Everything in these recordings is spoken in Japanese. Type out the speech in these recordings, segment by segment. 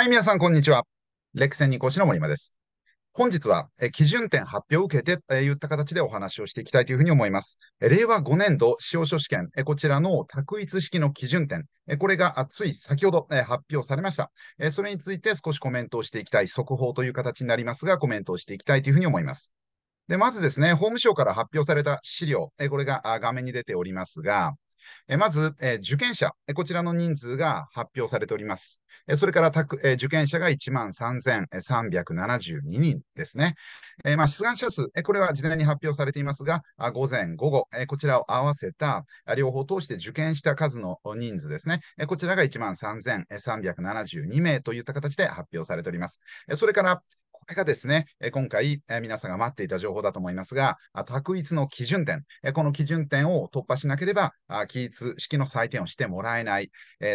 はい、皆さん、こんにちは。レクセンニ講師の森間です。本日は、え基準点発表を受けて、え言った形でお話をしていきたいというふうに思います。え令和5年度司法書試験、えこちらの択一式の基準点、えこれがつい先ほど、え発表されました、えそれについて少しコメントをしていきたい、速報という形になりますが、コメントをしていきたいというふうに思います。でまずですね、法務省から発表された資料、えこれが画面に出ておりますが、えまず、え受験者、こちらの人数が発表されております。えそれから受験者が1万3372人ですね。えまあ、出願者数、えこれは事前に発表されていますが、あ午前、午後、えこちらを合わせた、両方通して受験した数の人数ですね。えこちらが1万3372名といった形で発表されております。えそれから、れがですね、今回、皆さんが待っていた情報だと思いますが、択一の基準点、この基準点を突破しなければ、起一式の採点をしてもらえない、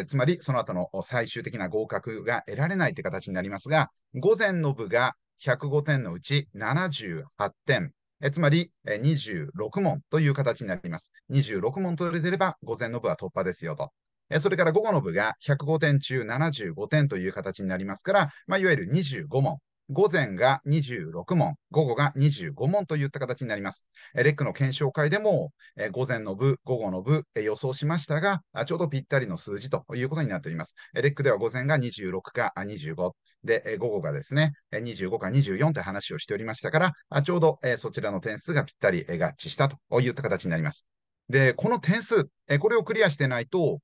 つまりその後の最終的な合格が得られないという形になりますが、午前の部が105点のうち78点、つまり26問という形になります。26問取れてれば、午前の部は突破ですよと。それから午後の部が105点中75点という形になりますから、まあ、いわゆる25問。午前が26問、午後が25問といった形になります。レックの検証会でも、え午前の部、午後の部、え予想しましたがちょうどぴったりの数字ということになっております。レックでは午前が26か25。で、午後がですね、25か24って話をしておりましたから、ちょうどそちらの点数がぴったり合致したといった形になります。で、この点数、これをクリアしてないと、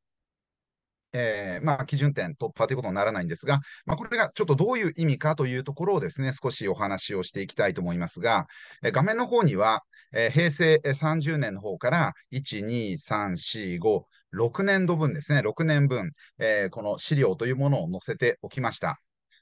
えー、まあ、基準点突破ということにならないんですが、まあ、これがちょっとどういう意味かというところをですね、少しお話をしていきたいと思いますが、えー、画面の方には、えー、平成30年の方から、1、2、3、4、5、6年度分ですね、6年分、えー、この資料というものを載せておきました。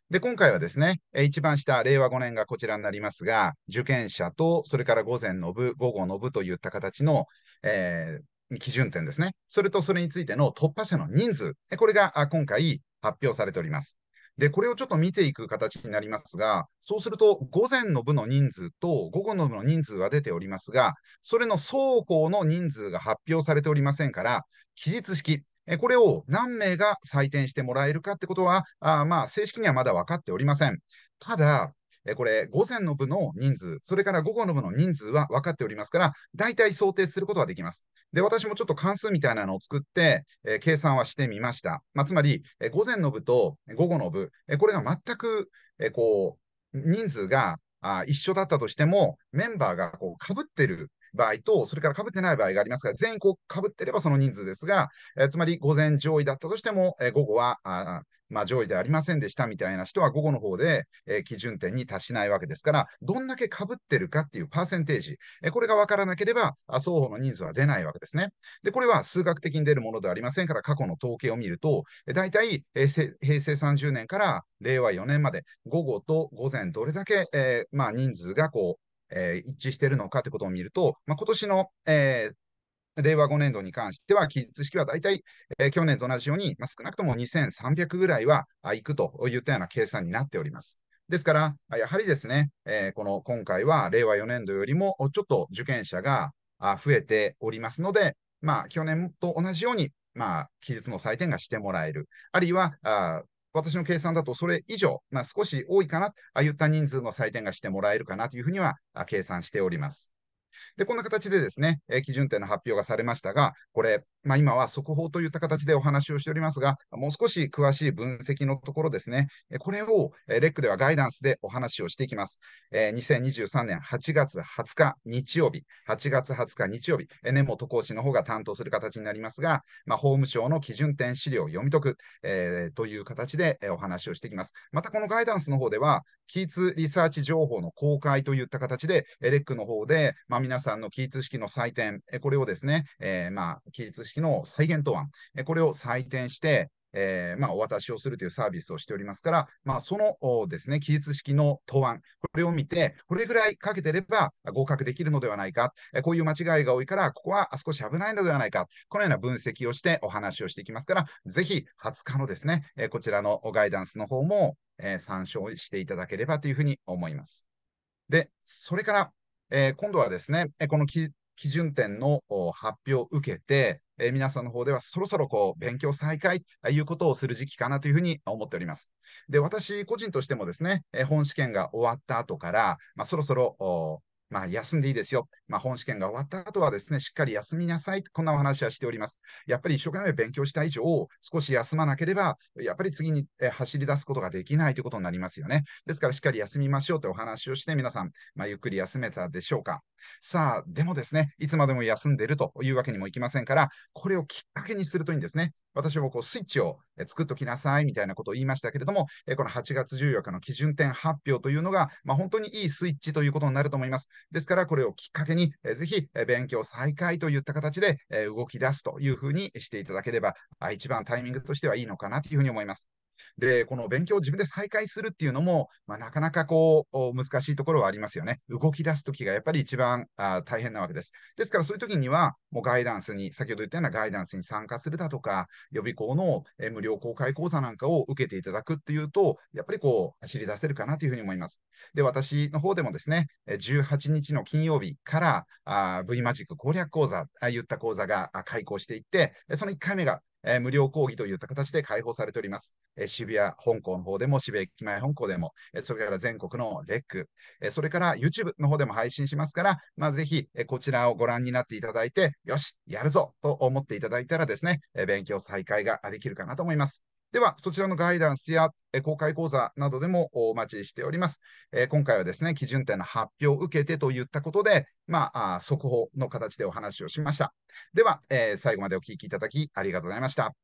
で、今回はですね、一番下、令和5年がこちらになりますが、受験者と、それから午前の部、午後の部といった形の、えー、基準点ですね。それとそれについての突破者の人数、これが今回発表されております。で、これをちょっと見ていく形になりますが、そうすると、午前の部の人数と午後の部の人数は出ておりますが、それの双方の人数が発表されておりませんから、期日式、これを何名が採点してもらえるかってことは、あまあ、正式にはまだ分かっておりません。ただ、これ、午前の部の人数、それから午後の部の人数は分かっておりますから、大体想定することはできます。で、私もちょっと関数みたいなのを作って、えー、計算はしてみました。まあ、つまり、えー、午前の部と午後の部、えこれが全く、えこう、人数があ一緒だったとしても、メンバーがこう被ってる場合と、それからかぶってない場合がありますが、全員かぶってればその人数ですが、えー、つまり午前上位だったとしても、えー、午後はあ、まあ、上位でありませんでしたみたいな人は午後の方で、えー、基準点に達しないわけですから、どんだけかぶってるかっていうパーセンテージ、えー、これが分からなければ、双方の人数は出ないわけですね。で、これは数学的に出るものではありませんから、過去の統計を見ると、え大体平成30年から令和4年まで、午後と午前、どれだけ、えーまあ、人数がこうえー、一致しているのかということを見ると、まあ、今年の、えー、令和5年度に関しては、記述式は大体、えー、去年と同じように、まあ、少なくとも2300ぐらいは行くといったような計算になっております。ですから、やはりですね、えー、この今回は令和4年度よりもちょっと受験者が増えておりますので、まあ、去年と同じように、まあ、の採点がしてもらえる、あるいは私の計算だとそれ以上、まあ、少し多いかな、ああいった人数の採点がしてもらえるかなというふうには計算しております。で、こんな形でですね、基準点の発表がされましたが、これ、まあ、今は速報といった形でお話をしておりますが、もう少し詳しい分析のところですね、これをレックではガイダンスでお話をしていきます。2023年8月20日日曜日、8月20日日曜日、根本講師の方が担当する形になりますが、まあ、法務省の基準点資料を読み解く、えー、という形でお話をしていきます。またこのガイダンスの方では、キーツリサーチ情報の公開といった形で、レックの方で、まあ、皆さんのキーツ式の採点、これをですね、えー、まあ、キーツ式の再現答案、えこれを採点して、えー、まあ、お渡しをするというサービスをしておりますから、まあ、そのです、ね、記述式の答案、これを見て、これぐらいかけてれば合格できるのではないか、えこういう間違いが多いから、ここは少し危ないのではないか、このような分析をしてお話をしていきますから、ぜひ20日のですね、えこちらのガイダンスの方も、え参照していただければというふうに思います。で、それから、えー、今度はですね、この基準点の発表を受けて、えー、皆さんの方ではそろそろこう勉強再開ということをする時期かなというふうに思っております。で、私個人としてもですね、え本試験が終わった後から、まあ、そろそろまあ、休んでいいですよ。まあ、本試験が終わった後はですね、しっかり休みなさい。こんなお話はしております。やっぱり一生懸命勉強した以上、少し休まなければ、やっぱり次に走り出すことができないということになりますよね。ですから、しっかり休みましょうというお話をして、皆さん、まあ、ゆっくり休めたでしょうか。さあ、でもですね、いつまでも休んでいるというわけにもいきませんから、これをきっかけにするといいんですね。私もこうスイッチを作っときなさいみたいなことを言いましたけれども、この8月14日の基準点発表というのが、まあ、本当にいいスイッチということになると思います。ですから、これをきっかけに、ぜひ勉強再開といった形で動き出すというふうにしていただければ、一番タイミングとしてはいいのかなというふうに思います。で、この勉強を自分で再開するっていうのも、まあ、なかなかこう、難しいところはありますよね。動き出すときがやっぱり一番あ大変なわけです。ですから、そういうときには、もうガイダンスに、先ほど言ったようなガイダンスに参加するだとか、予備校のえ無料公開講座なんかを受けていただくっていうと、やっぱりこう、走り出せるかなというふうに思います。で、私の方でもですね、18日の金曜日からあ V マジック攻略講座、ああいった講座が開講していって、その1回目がえー、無料講義といった形で開放されております。え渋谷、香港の方でも、渋谷駅前香港でも、えそれから全国のレック、えそれから YouTube の方でも配信しますから、まあ、ぜひ、えこちらをご覧になっていただいて、よし、やるぞと思っていただいたらですね、え勉強再開ができるかなと思います。では、そちらのガイダンスや公開講座などでもお待ちしております。え今回はですね、基準点の発表を受けてといったことで、まあ、速報の形でお話をしました。では、え最後までお聞きいただきありがとうございました。